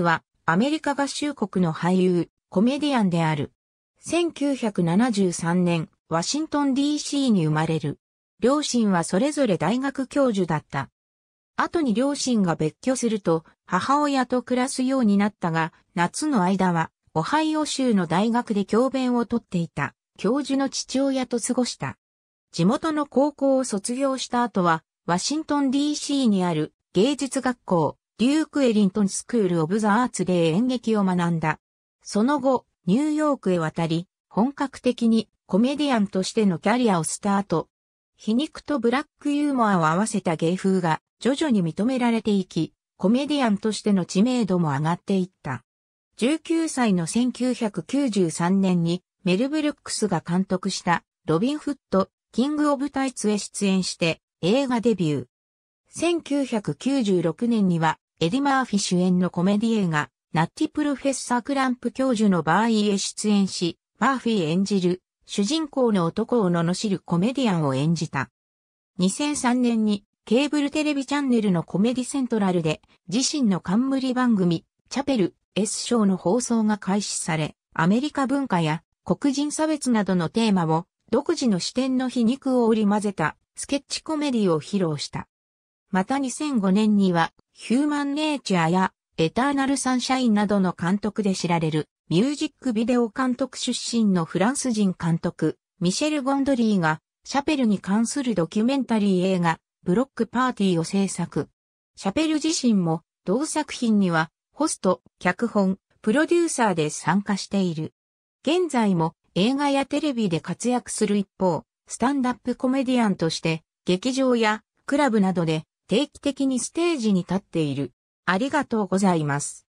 はアメリカ合衆国の俳優、コメディアンである。1973年、ワシントン DC に生まれる。両親はそれぞれ大学教授だった。後に両親が別居すると、母親と暮らすようになったが、夏の間は、オハイオ州の大学で教鞭をとっていた、教授の父親と過ごした。地元の高校を卒業した後は、ワシントン DC にある芸術学校、デューク・エリントン・スクール・オブ・ザ・アーツで演劇を学んだ。その後、ニューヨークへ渡り、本格的にコメディアンとしてのキャリアをスタート。皮肉とブラックユーモアを合わせた芸風が徐々に認められていき、コメディアンとしての知名度も上がっていった。19歳の1993年にメル・ブルックスが監督したロビン・フット、キング・オブ・タイツへ出演して映画デビュー。1996年にはエディ・マーフィ主演のコメディ映画、ナッティ・プロフェッサー・クランプ教授の場合へ出演し、マーフィー演じる、主人公の男を罵るコメディアンを演じた。2003年に、ケーブルテレビチャンネルのコメディセントラルで、自身の冠番組、チャペル、S 賞の放送が開始され、アメリカ文化や黒人差別などのテーマを独自の視点の皮肉を織り混ぜたスケッチコメディを披露した。また2005年には、ヒューマンネイチャーや、エターナルサンシャインなどの監督で知られる、ミュージックビデオ監督出身のフランス人監督、ミシェル・ゴンドリーが、シャペルに関するドキュメンタリー映画、ブロックパーティーを制作。シャペル自身も、同作品には、ホスト、脚本、プロデューサーで参加している。現在も映画やテレビで活躍する一方、スタンダップコメディアンとして、劇場やクラブなどで定期的にステージに立っている。ありがとうございます。